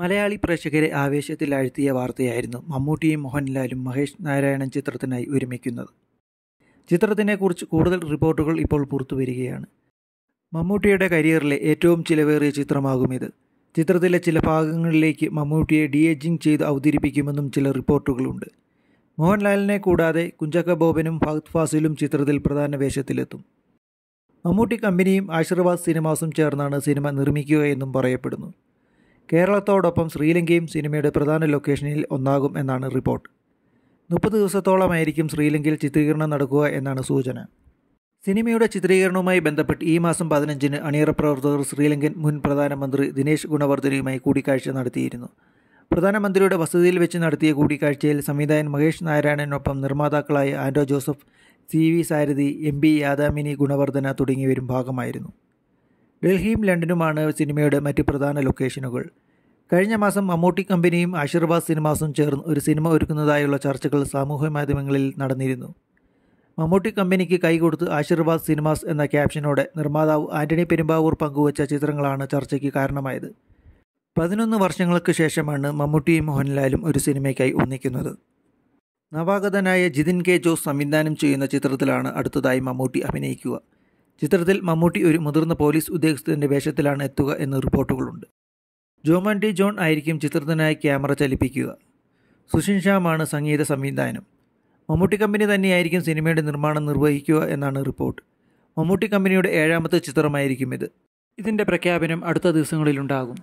മലയാളി പ്രേക്ഷകരെ ആവേശത്തിലാഴ്ത്തിയ വാർത്തയായിരുന്നു മമ്മൂട്ടിയും മോഹൻലാലും മഹേഷ് നാരായണൻ ചിത്രത്തിനായി ഒരുമിക്കുന്നത് ചിത്രത്തിനെക്കുറിച്ച് കൂടുതൽ റിപ്പോർട്ടുകൾ ഇപ്പോൾ പുറത്തു വരികയാണ് മമ്മൂട്ടിയുടെ കരിയറിലെ ഏറ്റവും ചിലവേറിയ ചിത്രമാകും ഇത് ചിത്രത്തിലെ ചില ഭാഗങ്ങളിലേക്ക് മമ്മൂട്ടിയെ ഡി ഏജിങ് ചെയ്ത് അവതരിപ്പിക്കുമെന്നും ചില റിപ്പോർട്ടുകളുണ്ട് മോഹൻലാലിനെ കൂടാതെ കുഞ്ചക്ക ബോബനും ഫഹദ് ഫാസിലും ചിത്രത്തിൽ പ്രധാന വേഷത്തിലെത്തും മമ്മൂട്ടി കമ്പനിയും ആശീർവാദ് സിനിമാസും ചേർന്നാണ് സിനിമ നിർമ്മിക്കുക എന്നും പറയപ്പെടുന്നു കേരളത്തോടൊപ്പം ശ്രീലങ്കയും സിനിമയുടെ പ്രധാന ലൊക്കേഷനിൽ ഒന്നാകും എന്നാണ് റിപ്പോർട്ട് മുപ്പത് ദിവസത്തോളമായിരിക്കും ശ്രീലങ്കയിൽ ചിത്രീകരണം നടക്കുക എന്നാണ് സൂചന സിനിമയുടെ ചിത്രീകരണവുമായി ബന്ധപ്പെട്ട് ഈ മാസം പതിനഞ്ചിന് അണിയറ പ്രവർത്തകർ ശ്രീലങ്കൻ മുൻ പ്രധാനമന്ത്രി ദിനേശ് ഗുണവർദ്ധനയുമായി കൂടിക്കാഴ്ച നടത്തിയിരുന്നു പ്രധാനമന്ത്രിയുടെ വസതിയിൽ വെച്ച് നടത്തിയ കൂടിക്കാഴ്ചയിൽ സംവിധായകൻ മഹേഷ് നാരായണനൊപ്പം നിർമ്മാതാക്കളായ Anto Joseph C V Sarathi M B Yadamini Gunawardhana തുടങ്ങിയവരും ഭാഗമായിരുന്നു ഡൽഹിയും ലണ്ടനുമാണ് സിനിമയുടെ മറ്റ് പ്രധാന ലൊക്കേഷനുകൾ കഴിഞ്ഞ മാസം മമ്മൂട്ടി കമ്പനിയും ആശീർവാദ് സിനിമാസും ചേർന്ന് ഒരു സിനിമ ഒരുക്കുന്നതായുള്ള ചർച്ചകൾ സാമൂഹ്യ മാധ്യമങ്ങളിൽ നടന്നിരുന്നു മമ്മൂട്ടി കമ്പനിക്ക് കൈകൊടുത്ത് ആശീർവാദ് സിനിമാസ് എന്ന ക്യാപ്ഷനോടെ നിർമ്മാതാവ് ആന്റണി പെരുമ്പാവൂർ പങ്കുവച്ച ചിത്രങ്ങളാണ് ചർച്ചയ്ക്ക് കാരണമായത് പതിനൊന്ന് വർഷങ്ങൾക്ക് ശേഷമാണ് മമ്മൂട്ടിയും മോഹൻലാലും ഒരു സിനിമയ്ക്കായി ഒന്നിക്കുന്നത് നവാഗതനായ ജിതിൻ കെ ജോസ് സംവിധാനം ചെയ്യുന്ന ചിത്രത്തിലാണ് അടുത്തതായി മമ്മൂട്ടി അഭിനയിക്കുക ചിത്രത്തിൽ മമ്മൂട്ടി ഒരു മുതിർന്ന പോലീസ് ഉദ്യോഗസ്ഥൻ്റെ വേഷത്തിലാണ് എത്തുക എന്ന് റിപ്പോർട്ടുകളുണ്ട് ജോമൻ ഡി ജോൺ ആയിരിക്കും ചിത്രത്തിനായി ക്യാമറ ചലിപ്പിക്കുക സുഷിൻ ഷാമാണ് സംഗീത സംവിധാനം മമ്മൂട്ടി കമ്പനി തന്നെയായിരിക്കും സിനിമയുടെ നിർമ്മാണം നിർവഹിക്കുക എന്നാണ് റിപ്പോർട്ട് മമ്മൂട്ടി കമ്പനിയുടെ ഏഴാമത്തെ ചിത്രമായിരിക്കും ഇത് ഇതിൻ്റെ പ്രഖ്യാപനം അടുത്ത ദിവസങ്ങളിലുണ്ടാകും